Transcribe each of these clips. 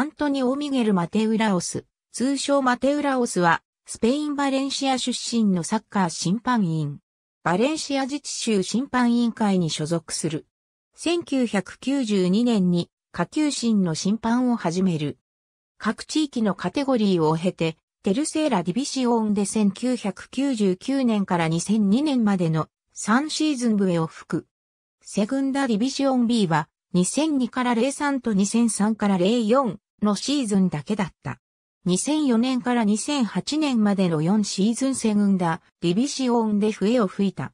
アントニオ・ミゲル・マテウラオス、通称マテウラオスは、スペイン・バレンシア出身のサッカー審判員。バレンシア自治州審判委員会に所属する。1992年に下級審の審判を始める。各地域のカテゴリーを経て、テルセーラ・ディビシオンで1999年から2002年までの3シーズン笛を吹く。セグンダ・ディビシオン B は2002から03と2003から04、のシーズンだけだった。2004年から2008年までの4シーズンセグンダ、ディビシオンで笛を吹いた。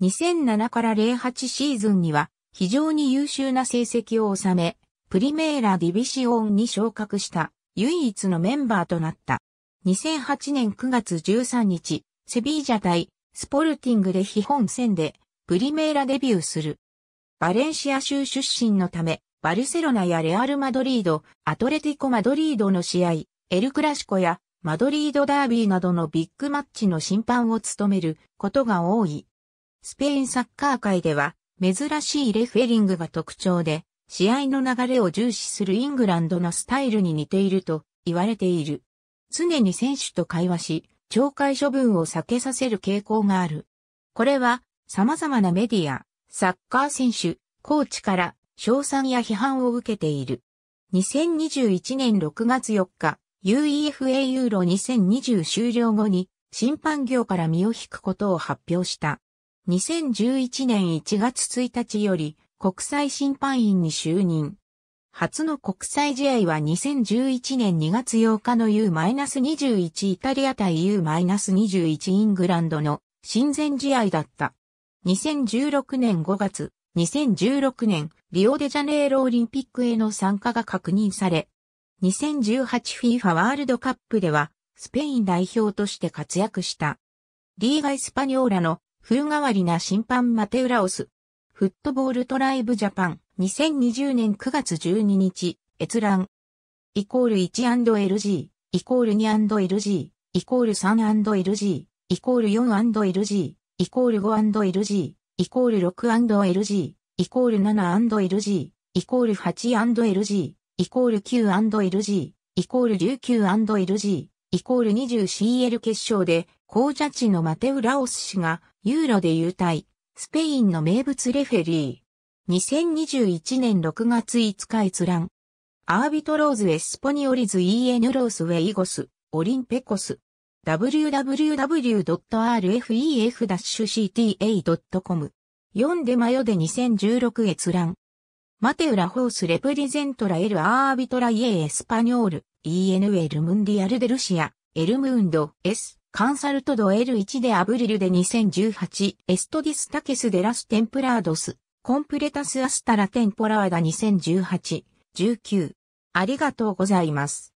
2007から08シーズンには非常に優秀な成績を収め、プリメーラディビシオンに昇格した唯一のメンバーとなった。2008年9月13日、セビージャ対スポルティングで基本戦でプリメーラデビューする。バレンシア州出身のため、バルセロナやレアル・マドリード、アトレティコ・マドリードの試合、エル・クラシコやマドリード・ダービーなどのビッグマッチの審判を務めることが多い。スペインサッカー界では珍しいレフェリングが特徴で、試合の流れを重視するイングランドのスタイルに似ていると言われている。常に選手と会話し、懲戒処分を避けさせる傾向がある。これは様々なメディア、サッカー選手、コーチから賞賛や批判を受けている。2021年6月4日、UEFA ユーロ2020終了後に審判業から身を引くことを発表した。2011年1月1日より国際審判員に就任。初の国際試合は2011年2月8日の U-21 イタリア対 U-21 イングランドの親善試合だった。2016年5月、2016年、リオデジャネイロオリンピックへの参加が確認され、2018FIFA ワールドカップでは、スペイン代表として活躍した。リーガ・エスパニョーラの風変わりな審判マテウラオス。フットボールトライブジャパン2020年9月12日閲覧イコール 1&LG イコール 2&LG イコール 3&LG イコール 4&LG イコール 5&LG イコール 6&LG、イコール 7&LG、イコール 8&LG、イコール 9&LG、イコール琉球 &LG、イコール 20CL 決勝で、紅茶地のマテウ・ラオス氏が、ユーロで優待、スペインの名物レフェリー。2021年6月5日閲覧。アービトローズ・エスポニオリズ・イーエヌロース・ウェイゴス、オリンペコス。www.rfef-cta.com。4でマヨで2016閲覧。マテウラホースレプリゼントラエルアービトライエエスパニョール、EN l ムンディアルデルシア、エルムーンド、S、カンサルトド L1 でアブリルで2018、エストディスタケスデラステンプラードス、コンプレタスアスタラテンポラーダ2018、19。ありがとうございます。